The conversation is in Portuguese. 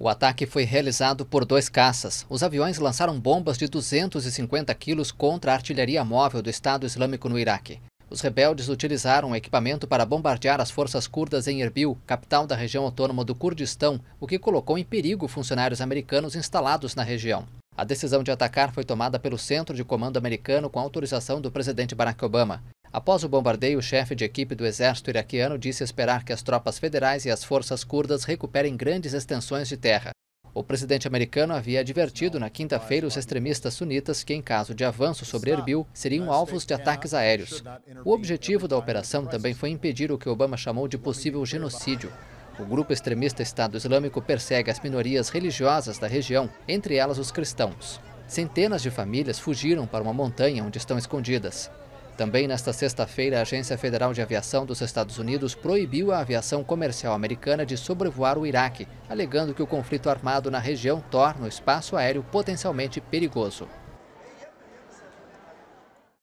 O ataque foi realizado por dois caças. Os aviões lançaram bombas de 250 quilos contra a artilharia móvel do Estado Islâmico no Iraque. Os rebeldes utilizaram o equipamento para bombardear as forças curdas em Erbil, capital da região autônoma do Kurdistão, o que colocou em perigo funcionários americanos instalados na região. A decisão de atacar foi tomada pelo Centro de Comando Americano com autorização do presidente Barack Obama. Após o bombardeio, o chefe de equipe do exército iraquiano disse esperar que as tropas federais e as forças curdas recuperem grandes extensões de terra. O presidente americano havia advertido na quinta-feira os extremistas sunitas que, em caso de avanço sobre Erbil, seriam alvos de ataques aéreos. O objetivo da operação também foi impedir o que Obama chamou de possível genocídio. O grupo extremista Estado Islâmico persegue as minorias religiosas da região, entre elas os cristãos. Centenas de famílias fugiram para uma montanha onde estão escondidas. Também nesta sexta-feira, a Agência Federal de Aviação dos Estados Unidos proibiu a aviação comercial americana de sobrevoar o Iraque, alegando que o conflito armado na região torna o espaço aéreo potencialmente perigoso.